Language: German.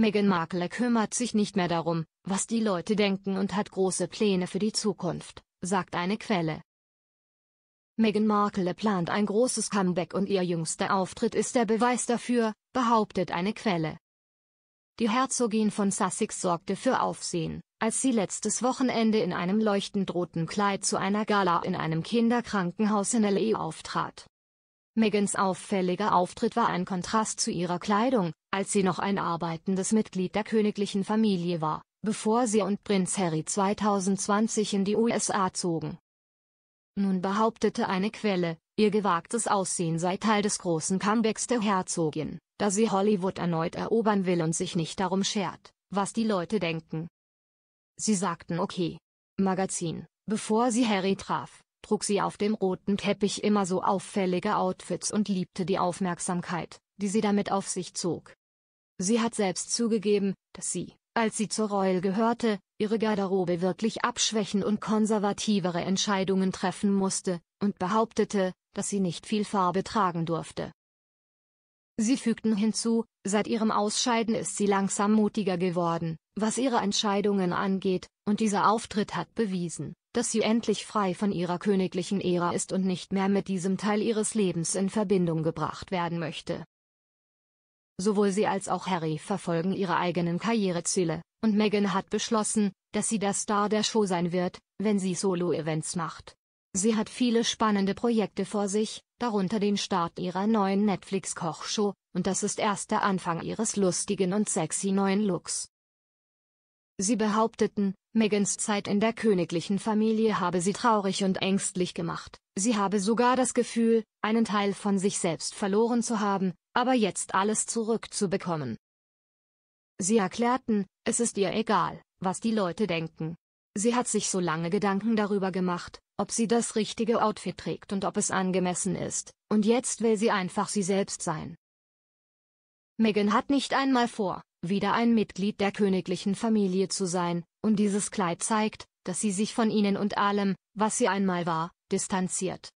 Meghan Markle kümmert sich nicht mehr darum, was die Leute denken und hat große Pläne für die Zukunft, sagt eine Quelle. Meghan Markle plant ein großes Comeback und ihr jüngster Auftritt ist der Beweis dafür, behauptet eine Quelle. Die Herzogin von Sussex sorgte für Aufsehen, als sie letztes Wochenende in einem leuchtend roten Kleid zu einer Gala in einem Kinderkrankenhaus in L.A. auftrat. Megans auffälliger Auftritt war ein Kontrast zu ihrer Kleidung, als sie noch ein arbeitendes Mitglied der königlichen Familie war, bevor sie und Prinz Harry 2020 in die USA zogen. Nun behauptete eine Quelle, ihr gewagtes Aussehen sei Teil des großen Comebacks der Herzogin, da sie Hollywood erneut erobern will und sich nicht darum schert, was die Leute denken. Sie sagten okay. Magazin, bevor sie Harry traf trug sie auf dem roten Teppich immer so auffällige Outfits und liebte die Aufmerksamkeit, die sie damit auf sich zog. Sie hat selbst zugegeben, dass sie, als sie zur Royal gehörte, ihre Garderobe wirklich abschwächen und konservativere Entscheidungen treffen musste, und behauptete, dass sie nicht viel Farbe tragen durfte. Sie fügten hinzu, seit ihrem Ausscheiden ist sie langsam mutiger geworden, was ihre Entscheidungen angeht, und dieser Auftritt hat bewiesen, dass sie endlich frei von ihrer königlichen Ära ist und nicht mehr mit diesem Teil ihres Lebens in Verbindung gebracht werden möchte. Sowohl sie als auch Harry verfolgen ihre eigenen Karriereziele, und Meghan hat beschlossen, dass sie der Star der Show sein wird, wenn sie Solo-Events macht. Sie hat viele spannende Projekte vor sich, darunter den Start ihrer neuen Netflix-Kochshow, und das ist erst der Anfang ihres lustigen und sexy neuen Looks. Sie behaupteten, Megans Zeit in der königlichen Familie habe sie traurig und ängstlich gemacht. Sie habe sogar das Gefühl, einen Teil von sich selbst verloren zu haben, aber jetzt alles zurückzubekommen. Sie erklärten, es ist ihr egal, was die Leute denken. Sie hat sich so lange Gedanken darüber gemacht, ob sie das richtige Outfit trägt und ob es angemessen ist, und jetzt will sie einfach sie selbst sein. Megan hat nicht einmal vor, wieder ein Mitglied der königlichen Familie zu sein, und dieses Kleid zeigt, dass sie sich von ihnen und allem, was sie einmal war, distanziert.